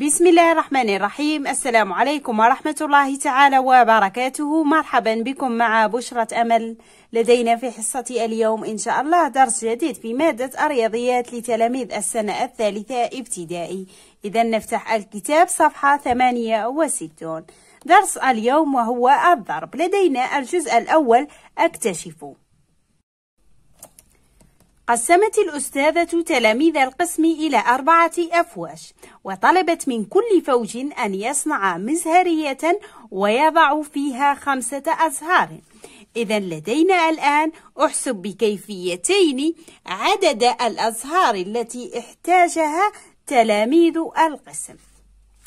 بسم الله الرحمن الرحيم السلام عليكم ورحمة الله تعالى وبركاته مرحبا بكم مع بشرة أمل لدينا في حصة اليوم إن شاء الله درس جديد في مادة الرياضيات لتلاميذ السنة الثالثة ابتدائي إذا نفتح الكتاب صفحة 68 درس اليوم وهو الضرب لدينا الجزء الأول أكتشفوا قسمت الأستاذة تلاميذ القسم إلى أربعة أفواج وطلبت من كل فوج أن يصنع مزهرية ويضع فيها خمسة أزهار إذا لدينا الآن أحسب بكيفيتين عدد الأزهار التي احتاجها تلاميذ القسم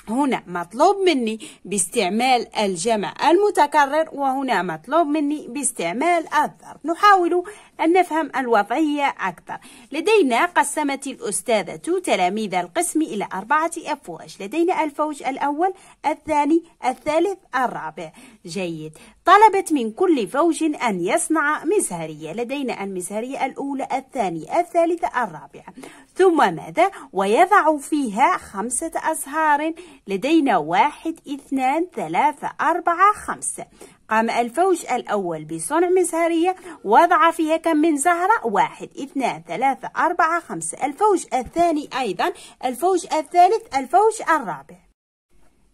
هنا مطلوب مني باستعمال الجمع المتكرر وهنا مطلوب مني باستعمال الضرب نحاول أن نفهم الوضعية أكثر لدينا قسمت الأستاذة تلاميذ القسم إلى أربعة أفواج لدينا الفوج الأول الثاني الثالث الرابع جيد طلبت من كل فوج أن يصنع مزهرية لدينا المزهرية الأولى الثانية الثالثة الرابعة ثم ماذا ويضع فيها خمسة أزهار لدينا واحد اثنان ثلاثة أربعة خمسة قام الفوج الأول بصنع مزهرية وضع فيها كم من زهرة واحد اثنان ثلاثة أربعة خمسة الفوج الثاني أيضا الفوج الثالث الفوج الرابع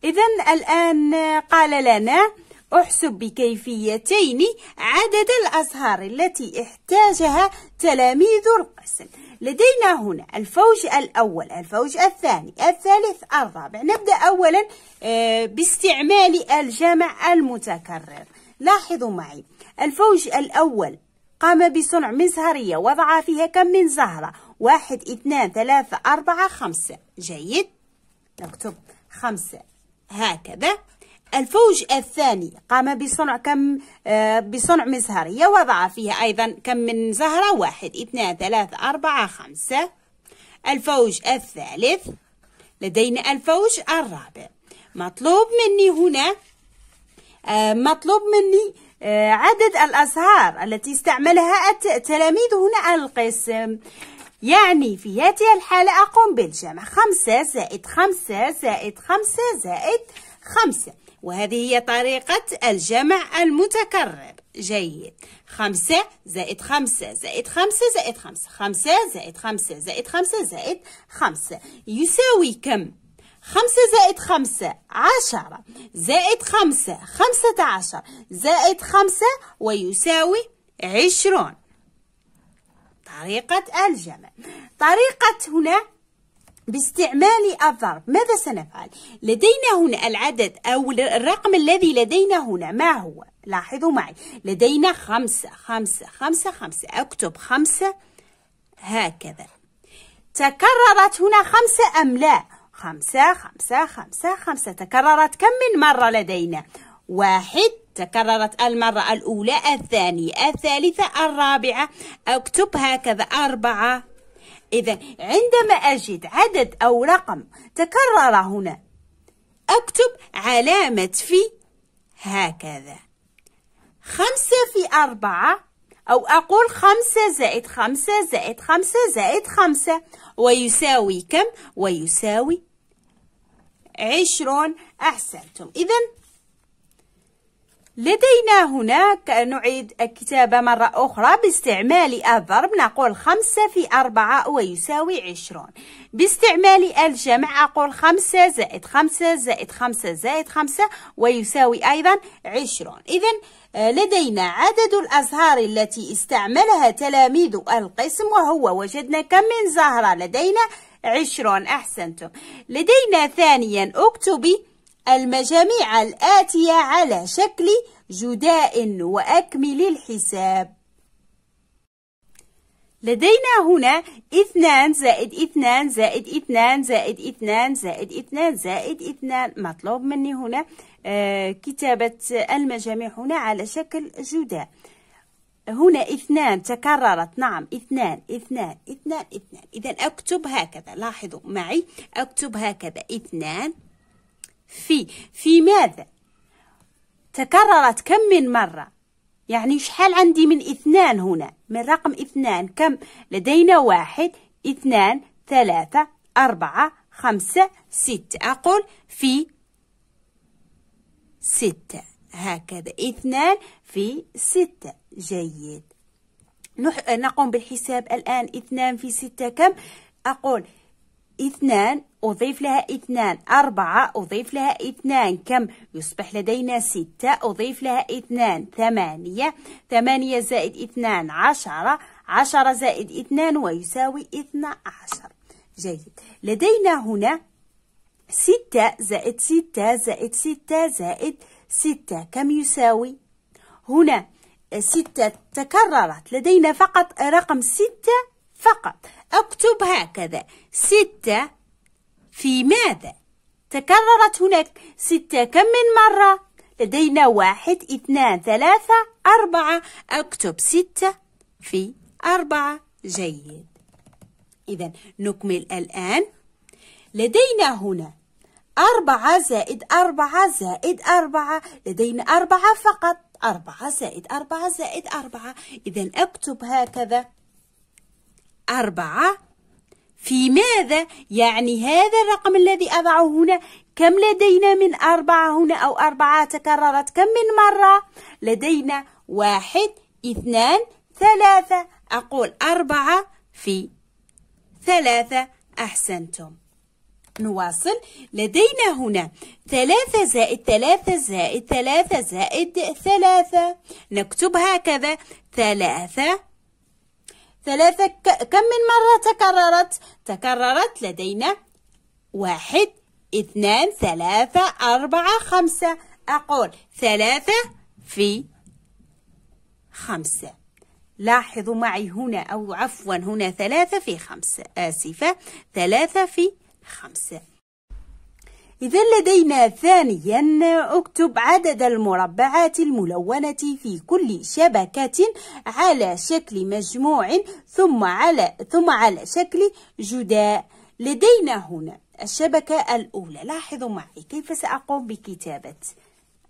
إذا الآن قال لنا أحسب بكيفيتين عدد الأزهار التي احتاجها تلاميذ القسم لدينا هنا الفوج الأول الفوج الثاني الثالث الرابع نبدأ أولا آه، باستعمال الجمع المتكرر لاحظوا معي الفوج الأول قام بصنع مزهرية وضع فيها كم من زهرة واحد اثنان ثلاثة أربعة خمسة جيد نكتب خمسة هكذا الفوج الثاني قام بصنع كم آه، بصنع مزهرية وضع فيها أيضا كم من زهرة واحد اثنان ثلاثة أربعة خمسة الفوج الثالث لدينا الفوج الرابع مطلوب مني هنا آه، مطلوب مني آه، عدد الأزهار التي استعملها التلاميذ هنا القسم يعني في هذه الحالة أقوم بالجمع خمسة زائد خمسة زائد خمسة زائد خمسة وهذه هي طريقة الجمع المتكرر جيد خمسة زائد خمسة زائد خمسة زائد خمسة خمسة زائد خمسة زائد خمسة زائد خمسة يساوي كم؟ خمسة زائد خمسة عشرة زائد خمسة خمسة عشر زائد خمسة ويساوي عشرون طريقة الجمع طريقة هنا باستعمال الضرب ماذا سنفعل لدينا هنا العدد أو الرقم الذي لدينا هنا ما هو لاحظوا معي لدينا خمسة خمسة خمسة خمسة أكتب خمسة هكذا تكررت هنا خمسة أم لا خمسة خمسة خمسة خمسة تكررت كم من مرة لدينا واحد تكررت المرة الأولى الثانية الثالثة الرابعة أكتب هكذا أربعة إذا عندما أجد عدد أو رقم تكرر هنا أكتب علامة في هكذا خمسة في أربعة أو أقول خمسة زائد خمسة زائد خمسة زائد خمسة ويساوي كم؟ ويساوي عشرون أحسنتم إذا لدينا هناك نعيد الكتابة مرة أخرى باستعمال الضرب نقول خمسة في أربعة ويساوي عشرون باستعمال الجمع أقول خمسة زائد خمسة زائد خمسة زائد خمسة ويساوي أيضا عشرون إذا آه، لدينا عدد الأزهار التي استعملها تلاميذ القسم وهو وجدنا كم من زهرة لدينا عشرون أحسنتم لدينا ثانيا اكتبي المجاميع الآتية على شكل جداء وأكمل الحساب لدينا هنا اثنان زائد اثنان زائد اثنان زائد اثنان زائد اثنان زائد اثنان مطلوب مني هنا آه، كتابة المجاميع هنا على شكل جداء هنا اثنان تكررت نعم اثنان اثنان اثنان اثنان إذا أكتب هكذا لاحظوا معي أكتب هكذا اثنان في في ماذا تكررت كم من مرة يعني شحال عندي من اثنان هنا من رقم اثنان كم لدينا واحد اثنان ثلاثة أربعة خمسة ستة أقول في ستة هكذا اثنان في ستة جيد نقوم بالحساب الآن اثنان في ستة كم أقول اثنان أضيف لها اثنان أربعة أضيف لها اثنان كم يصبح لدينا ستة أضيف لها اثنان ثمانية ثمانية زائد اثنان عشرة عشرة زائد اثنان ويساوي اثنى عشر جيد لدينا هنا ستة زائد ستة زائد ستة زائد ستة كم يساوي هنا ستة تكررت لدينا فقط رقم ستة فقط أكتب هكذا ستة في ماذا تكررت هناك ستة كم من مرة لدينا واحد اثنان ثلاثة أربعة أكتب ستة في أربعة جيد إذا نكمل الآن لدينا هنا أربعة زائد أربعة زائد أربعة لدينا أربعة فقط أربعة زائد أربعة زائد أربعة إذا أكتب هكذا أربعة في ماذا يعني هذا الرقم الذي أضعه هنا كم لدينا من أربعة هنا أو أربعة تكررت كم من مرة لدينا واحد اثنان ثلاثة أقول أربعة في ثلاثة أحسنتم نواصل لدينا هنا ثلاثة زائد ثلاثة زائد ثلاثة زائد ثلاثة نكتب هكذا ثلاثة ثلاثة كم من مرة تكررت؟ تكررت لدينا واحد اثنان ثلاثة أربعة خمسة أقول ثلاثة في خمسة لاحظوا معي هنا أو عفوا هنا ثلاثة في خمسة آسفة ثلاثة في خمسة إذا لدينا ثانيا اكتب عدد المربعات الملونة في كل شبكة على شكل مجموع ثم على ثم على شكل جداء لدينا هنا الشبكة الأولى لاحظوا معي كيف سأقوم بكتابة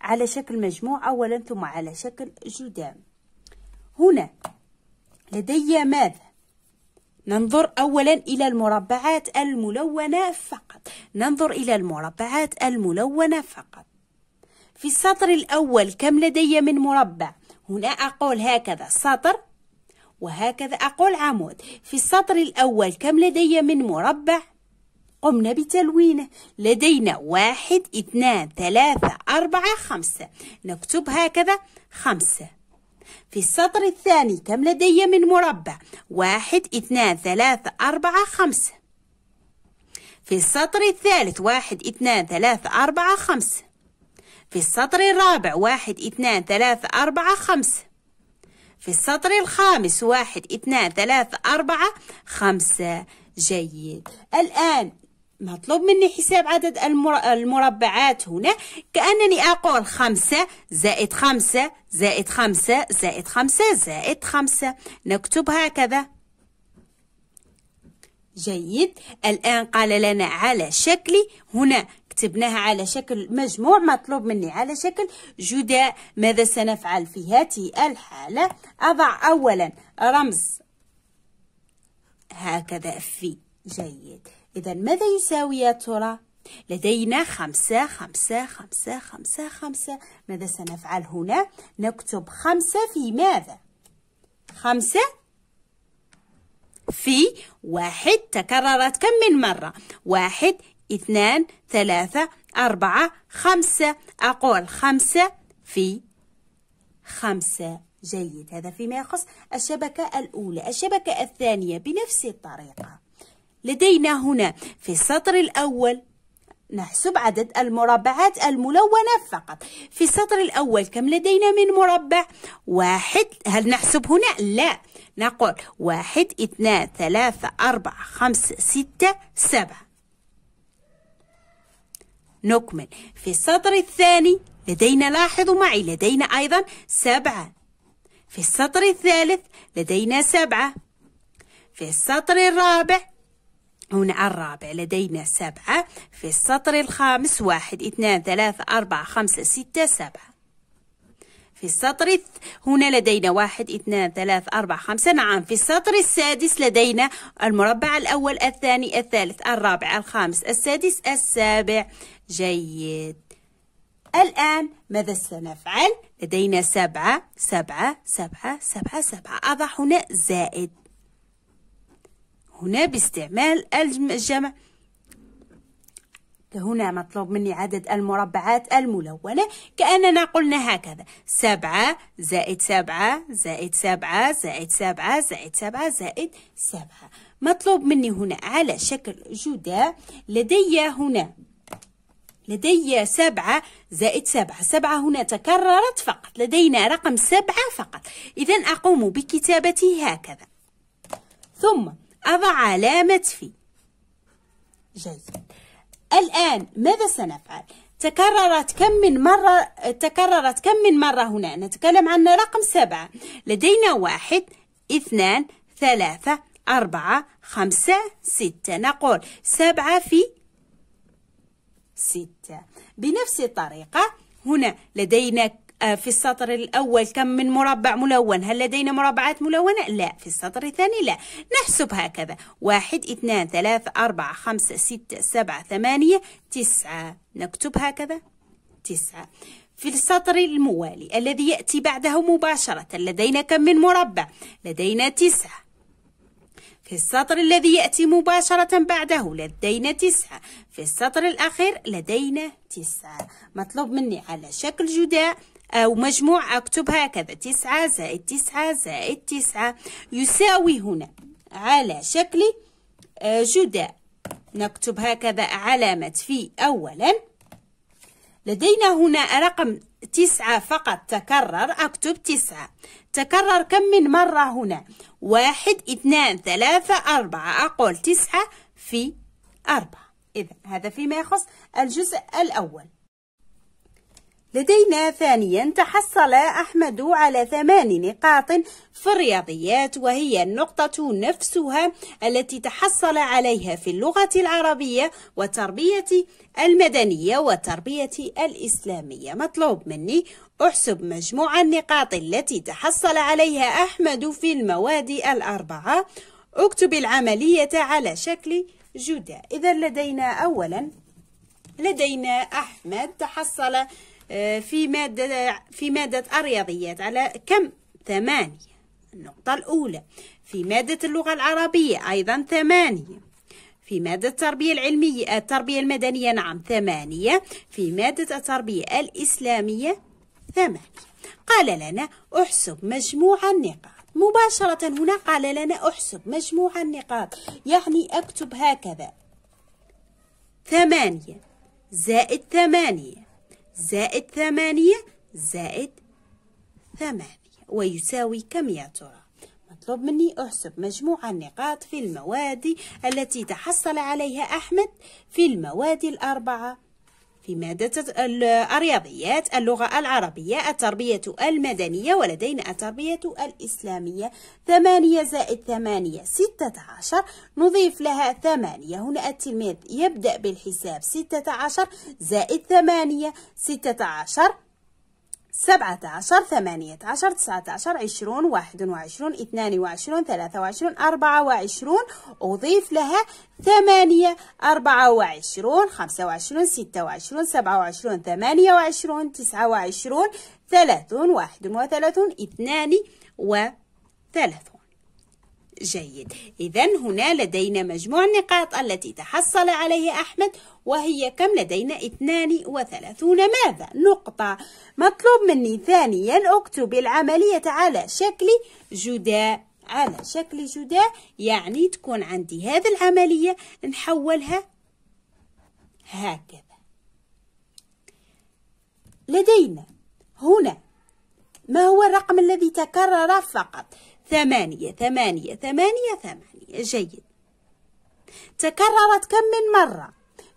على شكل مجموع أولا ثم على شكل جداء هنا لدي ماذا ننظر أولا إلى المربعات الملونة فقط ننظر إلى المربعات الملونة فقط في السطر الأول كم لدي من مربع هنا أقول هكذا سطر وهكذا أقول عمود في السطر الأول كم لدي من مربع قمنا بتلوينه لدينا واحد اثنان ثلاثة أربعة خمسة نكتب هكذا خمسة في السطر الثاني كم لدي من مربع واحد اثنان ثلاثة أربعة خمسة في السطر الثالث واحد اثنان ثلاثة أربعة خمسة في السطر الرابع واحد اثنان ثلاثة أربعة خمسة في السطر الخامس واحد اثنان ثلاثة أربعة خمسة جيد الآن مطلوب مني حساب عدد المربعات هنا كأنني أقول خمسة زائد خمسة زائد خمسة زائد خمسة زائد خمسة نكتب هكذا جيد الآن قال لنا على شكل هنا كتبناها على شكل مجموع مطلوب مني على شكل جداء ماذا سنفعل في هذه الحالة أضع أولا رمز هكذا في جيد إذا ماذا يساوي يا ترى؟ لدينا خمسة خمسة خمسة خمسة خمسة ماذا سنفعل هنا؟ نكتب خمسة في ماذا؟ خمسة في واحد تكررت كم من مرة؟ واحد اثنان ثلاثة أربعة خمسة أقول خمسة في خمسة جيد هذا فيما يخص الشبكة الأولى الشبكة الثانية بنفس الطريقة لدينا هنا في السطر الأول نحسب عدد المربعات الملونة فقط في السطر الأول كم لدينا من مربع واحد هل نحسب هنا لا نقول واحد اثنان ثلاثة أربعة خمسة ستة سبعة نكمل في السطر الثاني لدينا لاحظوا معي لدينا أيضا سبعة في السطر الثالث لدينا سبعة في السطر الرابع هنا الرابع لدينا سبعة في السطر الخامس واحد اثنان ثلاثة أربعة خمسة ستة سبعة في السطر هنا لدينا واحد اثنان ثلاثة أربعة خمسة نعم في السطر السادس لدينا المربع الأول الثاني الثالث الرابع الخامس السادس السابع جيد الآن ماذا سنفعل؟ لدينا سبعة سبعة سبعة سبعة سبعة أضع هنا زائد هنا باستعمال الجمع هنا مطلوب مني عدد المربعات الملونة كأننا قلنا هكذا سبعة زائد سبعة زائد سبعة زائد سبعة زائد سبعة زائد سبعة مطلوب مني هنا على شكل جدى لدي هنا لدي سبعة زائد سبعة سبعة هنا تكررت فقط لدينا رقم سبعة فقط إذا أقوم بكتابته هكذا ثم أضع علامة في جيد الآن ماذا سنفعل؟ تكررت كم من مرة تكررت كم من مرة هنا نتكلم عن رقم سبعة لدينا واحد اثنان ثلاثة أربعة خمسة ستة نقول سبعة في ستة بنفس الطريقة هنا لدينا آه، في السطر الأول كم من مربع ملون هل لدينا مربعات ملونة؟ لا في السطر الثاني لا نحسب هكذا واحد اثنان ثلاثة أربعة خمسة ستة سبعة ثمانية تسعة نكتب هكذا تسعة في السطر الموالي الذي يأتي بعده مباشرة لدينا كم من مربع؟ لدينا تسعة في السطر الذي يأتي مباشرة بعده لدينا تسعة في السطر الأخير لدينا تسعة مطلوب مني على شكل جداء ومجموع أكتب هكذا تسعة زائد تسعة زائد تسعة يساوي هنا على شكل آه، جداء نكتب هكذا علامة في أولا لدينا هنا رقم تسعة فقط تكرر أكتب تسعة تكرر كم من مرة هنا واحد اثنان ثلاثة أربعة أقول تسعة في أربعة إذا هذا فيما يخص الجزء الأول لدينا ثانيا تحصل أحمد على ثمان نقاط في الرياضيات وهي النقطة نفسها التي تحصل عليها في اللغة العربية والتربية المدنية والتربية الإسلامية مطلوب مني احسب مجموع النقاط التي تحصل عليها أحمد في المواد الأربعة اكتب العملية على شكل جدا إذا لدينا أولا لدينا أحمد تحصل آه، في مادة في مادة الرياضيات على كم ثمانية النقطة الأولى في مادة اللغة العربية أيضا ثمانية في مادة التربية العلمية التربية المدنية نعم ثمانية في مادة التربية الإسلامية ثمانية قال لنا احسب مجموع النقاط مباشرة هنا قال لنا احسب مجموع النقاط يعني اكتب هكذا ثمانية زائد ثمانية زائد ثمانية زائد ثمانية ويساوي كم يا ترى؟ مطلوب مني أحسب مجموع النقاط في المواد التي تحصل عليها أحمد في المواد الأربعة في مادة الرياضيات اللغة العربية التربية المدنية ولدينا التربية الإسلامية ثمانية زائد ثمانية ستة عشر نضيف لها ثمانية هنا التلميذ يبدأ بالحساب ستة عشر زائد ثمانية ستة عشر سبعة عشر ثمانية عشر تسعة عشر عشرون واحد وعشرون اثنان وعشرون ثلاثة وعشرون أربعة وعشرون أضيف لها ثمانية أربعة وعشرون خمسة وعشرون ستة وعشرون سبعة وعشرون ثمانية وعشرون تسعة وعشرون ثلاثون واحد وثلاثون اثنان وثلاثون جيد إذا هنا لدينا مجموع النقاط التي تحصل عليها أحمد وهي كم لدينا 32 ماذا نقطة مطلوب مني ثانيا أكتب العملية على شكل جداء على شكل جداء يعني تكون عندي هذه العملية نحولها هكذا لدينا هنا ما هو الرقم الذي تكرر فقط ثمانية ثمانية ثمانية ثمانية جيد تكررت كم من مرة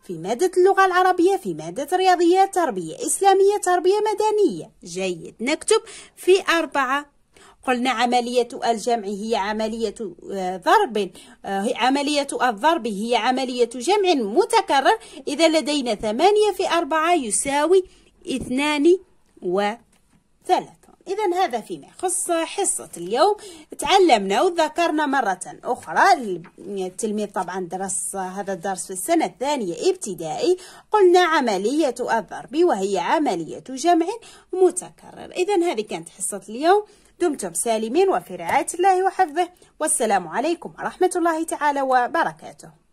في مادة اللغة العربية في مادة رياضيات تربية إسلامية تربية مدنية جيد نكتب في أربعة قلنا عملية الجمع هي عملية آه، ضرب آه، عملية الضرب هي عملية جمع متكرر إذا لدينا ثمانية في أربعة يساوي اثنان وثلاثة إذا هذا فيما يخص حصة اليوم تعلمنا وذكرنا مرة أخرى التلميذ طبعا درس هذا الدرس في السنة الثانية ابتدائي قلنا عملية الضرب وهي عملية جمع متكرر إذا هذه كانت حصة اليوم دمتم سالمين وفي رعاية الله وحفظه والسلام عليكم ورحمة الله تعالى وبركاته